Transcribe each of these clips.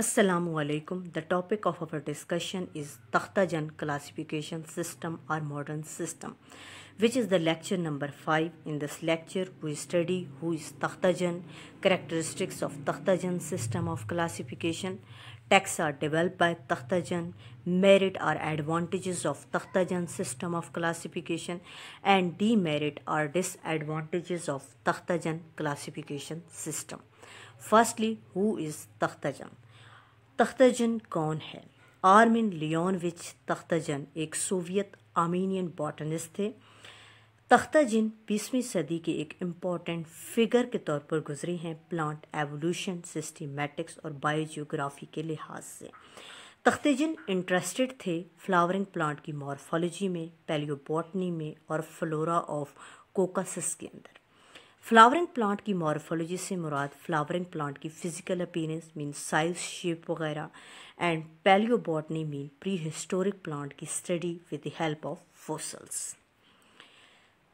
Assalamualaikum. The topic of our discussion is Takhtajan classification system or modern system, which is the lecture number 5. In this lecture, we study who is Takhtajan, characteristics of Takhtajan system of classification, texts are developed by Takhtajan, merit or advantages of Takhtajan system of classification, and demerit or disadvantages of Takhtajan classification system. Firstly, who is Takhtajan? तख्ताजन कौन है Armin लियोनविच तख्ताजन एक Soviet Armenian botanist थे तख्ताजन बीसवीं सदी के एक important figure के तौर पर गुजरे हैं प्लांट एवोल्यूशन सिस्टमेटिक्स और बायोजियोग्राफी के लिहाज से तख्तजन इंटरेस्टेड थे फ्लावरिंग प्लांट की मॉर्फोलॉजी में पेलियोबॉटनी में और फ्लोरा ऑफ कोकासिस के अंदर फ्लावरिंग प्लांट की मॉर्फोलॉजी से मुराद फ्लावरिंग प्लांट की physical appearance mean size shape वगैरह and palaeobotany mean prehistoric plant की study with the help of fossils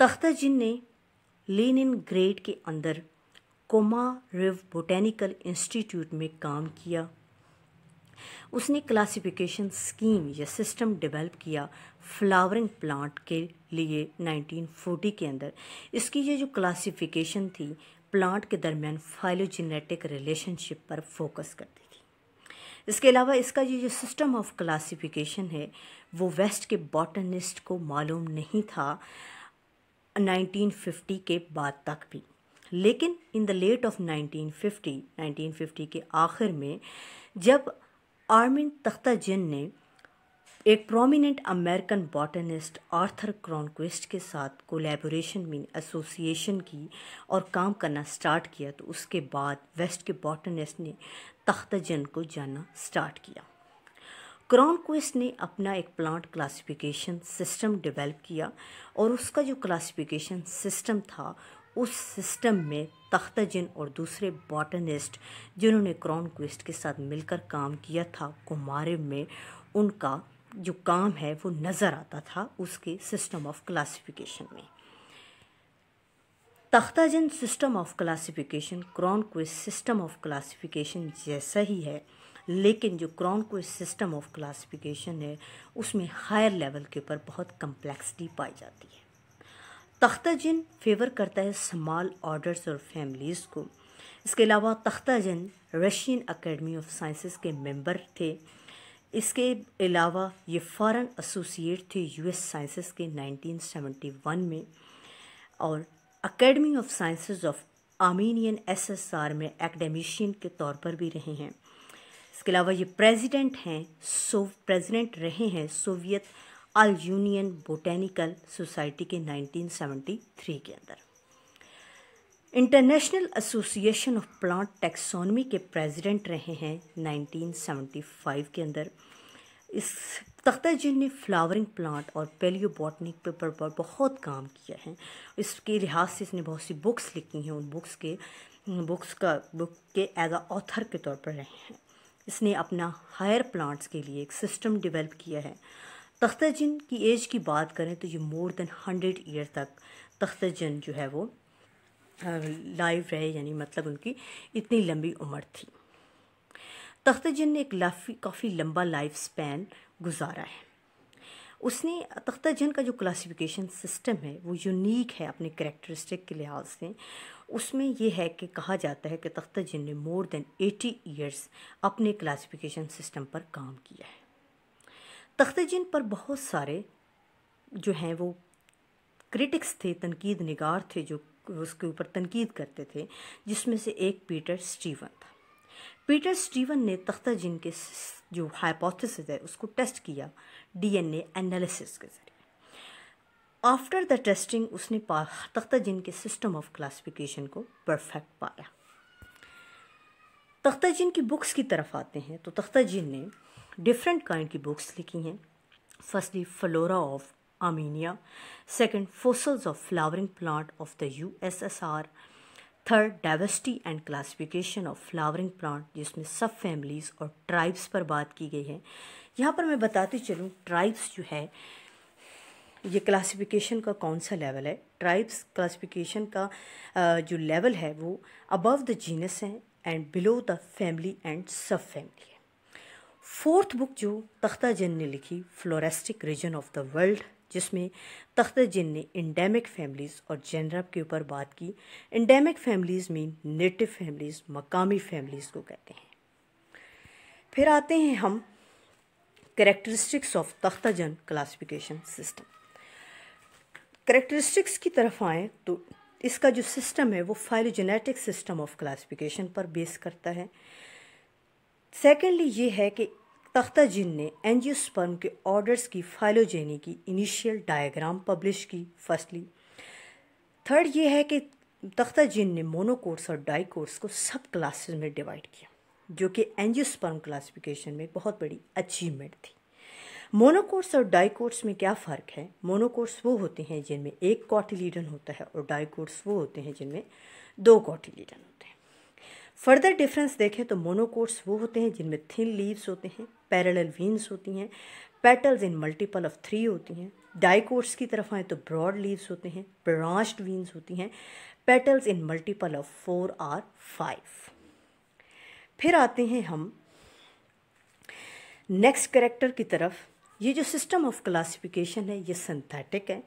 Takhtajan ने लेन इन ग्रेड के अंदर कोमा रिव बोटेनिकल इंस्टीट्यूट में काम किया उसने क्लासिफिकेशन स्कीम या सिस्टम डेवलप किया फ्लावरिंग प्लांट के लिए 1940 के अंदर इसकी ये जो क्लासिफिकेशन थी प्लांट के दरमियान फाइलोजेनेटिक रिलेशनशिप पर फोकस करती थी इसके अलावा इसका ये जो सिस्टम ऑफ क्लासिफिकेशन है वो वेस्ट के बॉटनिस्ट को मालूम नहीं था 1950 के बाद तक भी लेकिन इन द लेट ऑफ 1950 1950 के आखिर में जब आर्मिन तख्ता जिन ने एक prominent American botanist Arthur Cronquist के साथ कोलेबोरेशन में एसोसिएशन की और काम करना स्टार्ट किया तो उसके बाद वेस्ट के बॉटनिस्ट ने जिन को जाना स्टार्ट किया क्रॉनक्विस्ट ने अपना एक प्लांट क्लासिफिकेशन सिस्टम डेवलप किया और उसका जो क्लासिफिकेशन सिस्टम था उस सिस्टम में तख्ता जिन और दूसरे बॉटनिस्ट जिन्होंने क्रॉन क्विस्ट के साथ मिलकर काम किया था कुमारे में उनका जो काम है वो नज़र आता था उसके सिस्टम ऑफ क्लासिफिकेशन में जिन system of classification Cronquist system of classification जैसा ही है लेकिन जो Cronquist system of classification है उसमें हायर लेवल के ऊपर बहुत कम्प्लेक्सिटी पाई जाती है तख्ता जिन फेवर करता है स्मॉल ऑर्डर्स और फैमिलीज़ को इसके अलावा Takhtajan Russian academy of sciences के मेंबर थे इसके अलावा ये फॉरेन एसोसिएट थे यूएस साइंसेस के 1971 में और academy of sciences of Armenian SSR में एकेडमिशियन के तौर पर भी रहे हैं इसके अलावा ये प्रेसिडेंट हैं सो प्रेसिडेंट रहे हैं Soviet all union botanical society के 1973 के अंदर international association of plant taxonomy के प्रेसिडेंट रहे हैं 1975 के अंदर इस तख्ता जिन ने फ्लावरिंग प्लांट और पेलियोबॉटनिक पेपर पर बहुत काम किया है इसके लिहाज से इसने बहुत सी बुक्स लिखी हैं उन बुक्स के बुक्स का बुक के एज अ ऑथर के तौर पर रहे हैं इसने अपना हायर प्लांट्स के लिए एक सिस्टम डेवलप किया है तख्ता जिन की एज की बात करें तो ये मोर देन हंड्रेड ईयर तक तख्ता जिन जो है वो लाइव रहे यानी मतलब उनकी इतनी लंबी उम्र थी तख्त जिन ने एक लाफी काफ़ी लंबा लाइफ स्पैन गुजारा है उसने तख्ता जिन का जो क्लासिफिकेशन सिस्टम है वो यूनिक है अपने करेक्टरिस्टिक के लिहाज से उसमें यह है कि कहा जाता है कि तख्ता जिन ने मोर देन एटी ईयर्स अपने क्लासिफिकेशन सिस्टम पर काम किया है तख्त जिन पर बहुत सारे जो हैं वो क्रिटिक्स थे तनकीद नगार थे जो उसके ऊपर तनकीद करते थे जिसमें से एक पीटर स्टीवन था पीटर स्टीवन ने तख्ता जिन के जो हाइपोथिस है उसको टेस्ट किया डीएनए एनालिसिस के जरिए आफ्टर द टेस्टिंग उसने तख्ता जिन के सिस्टम ऑफ क्लासिफिकेशन को परफेक्ट पाया तख्ता जिन की बुक्स की तरफ आते हैं तो तख्ता जिन ने डिफरेंट काइंड की बुक्स लिखी हैं firstly flora of Armenia second fossils of flowering plant of the USSR third diversity and classification of flowering plant जिसमें सब फैमिलीज़ और ट्राइब्स पर बात की गई है यहाँ पर मैं बताती चलूँ ट्राइब्स जो है ये क्लासिफिकेशन का कौन सा लेवल है ट्राइब्स क्लासिफिकेशन का जो लेवल है वो अबव द जीनस है and below the family and subfamily fourth book जो तख्ता जिन ने लिखी floristic region of the world जिसमें तख्त जिन ने इंडेमिक फैमिलीज़ और जेनरब के ऊपर बात की endemic families mean native families मकामी फैमिलीज़ को कहते हैं फिर आते हैं हम करेक्टरिस्टिक्स ऑफ तख्ता जन क्लासिफिकेशन सिस्टम करेक्टरिस्टिक्स की तरफ आए तो इसका जो सिस्टम है वो फाइलोजेनेटिक सिस्टम ऑफ क्लासिफिकेशन पर बेस करता है सेकेंडली ये है कि तख्ता जिन ने एनजियोस्पर्म के ऑर्डर्स की फाइलोजेनी की इनिशियल डायग्राम पब्लिश की फर्स्टली थर्ड ये है कि तख्ता जिन ने मोनोकोर्स और डाई कोर्स को सब क्लासेस में डिवाइड किया जो कि एनजियोस्पर्म क्लासिफिकेशन में बहुत बड़ी अचीवमेंट थी मोनोकोर्स और कोर्स में क्या फ़र्क है मोनोकोर्स वो होते हैं जिनमें एक कॉटिलीडन होता है और कोर्स वो होते हैं जिनमें दो कॉटिलीडन होते हैं फर्दर डिफरेंस देखें तो मोनोकोट्स वो होते हैं जिनमें थिन लीव्स होते हैं पैरेलल वीन्स होती हैं petals in multiple of three होती हैं डाइकोट्स की तरफ आए तो ब्रॉड लीव्स होते हैं ब्रांच्ड वीन्स होती हैं petals in multiple of four or five फिर आते हैं हम नेक्स्ट करेक्टर की तरफ ये जो सिस्टम ऑफ क्लासिफिकेशन है ये सिंथेटिक है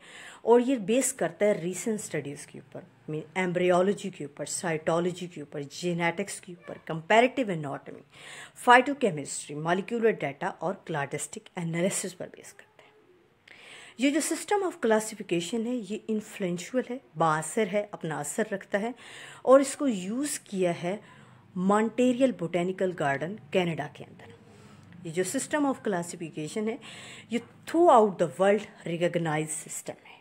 और ये बेस करता है रीसेंट स्टडीज़ के ऊपर मीन एम्ब्रियोलॉजी के ऊपर साइटोलॉजी के ऊपर जेनेटिक्स के ऊपर comparative anatomy phytochemistry molecular data और क्लाडिस्टिक एनालिसिस पर बेस करता है ये जो सिस्टम ऑफ क्लासिफिकेशन है ये इन्फ्लुएंशियल है बासर है अपना असर रखता है और इसको यूज़ किया है मॉन्टेरियल बोटेनिकल गार्डन कैनेडा के अंदर ये जो सिस्टम ऑफ क्लासिफिकेशन है ये throughout the world recognise system है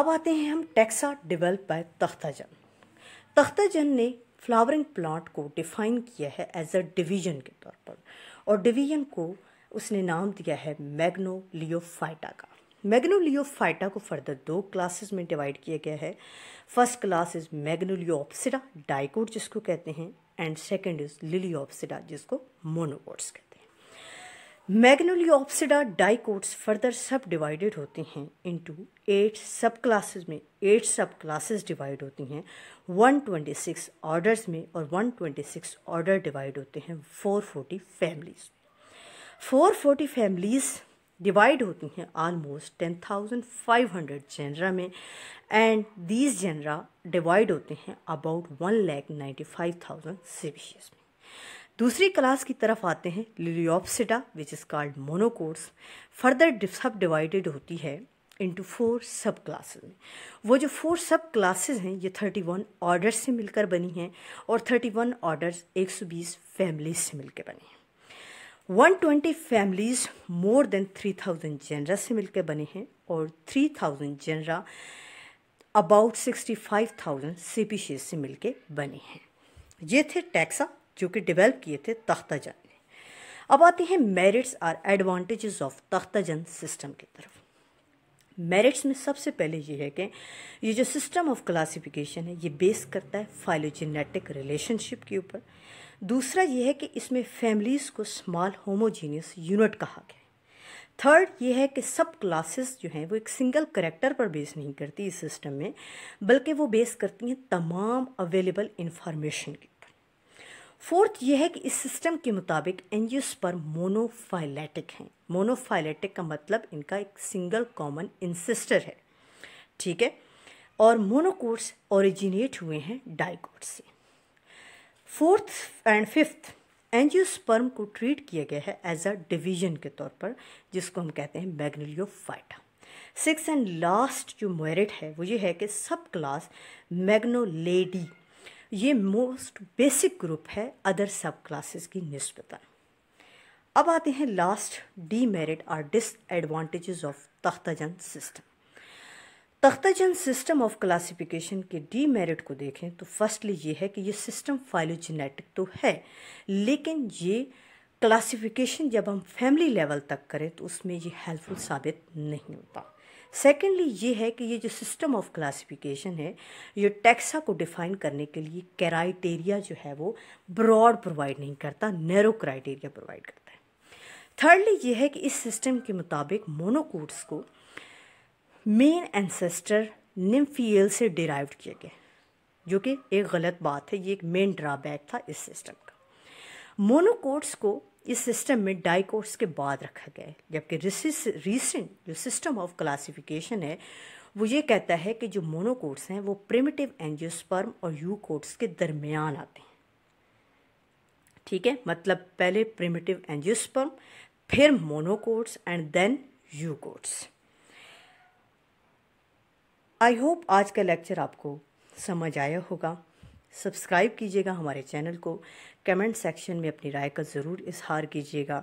अब आते हैं हम taxa develop by Takhtajan Takhtajan ने फ्लावरिंग प्लांट को डिफाइन किया है एज अ डिवीजन के तौर पर और डिवीजन को उसने नाम दिया है मैग्नोलियोफाइटा का मैग्नोलियोफाइटा को फर्दर दो क्लासेस में डिवाइड किया गया है first class is Magnoliopsida dicot जिसको कहते हैं एंड सेकेंड इज लिलियोपसिडा जिसको मोनोकोट्स कहते हैं Magnoliopsida dicots further subdivided होते हैं इनटू एट सब क्लासेस में एट सब क्लासेस डिवाइड होती हैं 126 ऑर्डर्स में और 126 ऑर्डर डिवाइड होते हैं 440 फैमिलीज 440 फैमिलीज डिवाइड होती हैं ऑलमोस्ट 10,500 जनरा में एंड दीज जनरा डिवाइड होते हैं about one lakh ninety five thousand species में दूसरी क्लास की तरफ आते हैं Liliopsida which is called monocots further subdivided होती है इनटू फोर सब क्लासेस वो जो फोर सब क्लासेस हैं ये थर्टी वन ऑर्डर से मिलकर बनी हैं और थर्टी वन ऑर्डर एक सौ बीस फैमिलीज से मिलकर बनी हैं one twenty families more than three thousand genera से मिलकर बने हैं और three thousand genera about sixty five thousand species से मिलकर बने हैं ये थे टैक्सा जो कि डेवलप किए थे तख्ता ने अब आते हैं मेरिट्स और एडवांटेजेस ऑफ तख्ता जन सिस्टम की तरफ मेरिट्स में सबसे पहले ये है कि ये जो सिस्टम ऑफ क्लासिफिकेशन है ये बेस करता है फाइलोजेनेटिक रिलेशनशिप के ऊपर दूसरा ये है कि इसमें फैमिलीज़ को स्मॉल होमोजीनियस यूनिट कहा गया थर्ड ये है कि सब क्लासेस जो हैं वो एक सिंगल करेक्टर पर बेस नहीं करती इस सिस्टम में बल्कि वो बेस करती हैं तमाम अवेलेबल इन्फॉर्मेशन के फोर्थ यह है कि इस सिस्टम के मुताबिक पर मोनोफाइलेटिक हैं मोनोफाइलेटिक का मतलब इनका एक सिंगल कॉमन इंसिस्टर है ठीक है और मोनोकोट्स ओरिजिनेट हुए हैं डाइकोट से फोर्थ एंड फिफ्थ एंजियोस्पर्म को ट्रीट किया गया है एज अ डिवीजन के तौर पर जिसको हम कहते हैं मैग्नोलियोफाइटा सिक्स एंड लास्ट जो मेरिट है वो ये है कि सब क्लास मैग्नोलेडी ये मोस्ट बेसिक ग्रुप है अदर सब क्लासेस की नस्बता अब आते हैं last demerit or disadvantages of Takhtajan system Takhtajan system of classification के डी मेरिट को देखें तो फर्स्टली ये है कि ये सिस्टम फाइलोजेनेटिक तो है लेकिन ये क्लासिफिकेशन जब हम फैमिली लेवल तक करें तो उसमें ये हेल्पफुल साबित नहीं होता सेकेंडली ये है कि ये जो सिस्टम ऑफ क्लासिफिकेशन है ये टैक्सा को डिफ़ाइन करने के लिए क्राइटेरिया जो है वो ब्रॉड प्रोवाइड नहीं करता नैरो क्राइटेरिया प्रोवाइड करता है थर्डली ये है कि इस सिस्टम के मुताबिक मोनोकोट्स को मेन एंसेस्टर निम्फियल से डिराइव किया गया जो कि एक गलत बात है ये एक मेन ड्राबैक था इस सिस्टम का मोनोकोट्स को इस सिस्टम में कोर्स के बाद रखा गया है जबकि रिसेंट जो सिस्टम ऑफ क्लासिफिकेशन है वो ये कहता है कि जो मोनोकोट्स हैं वो प्रिमिटिव एंजियोस्पर्म और यू यूकोट्स के दरमियान आते हैं ठीक है मतलब पहले प्रिमिटिव एंजियोस्पर्म फिर monocots and then eu eudicots I hope आज का लेक्चर आपको समझ आया होगा सब्सक्राइब कीजिएगा हमारे चैनल को कमेंट सेक्शन में अपनी राय का ज़रूर इजहार कीजिएगा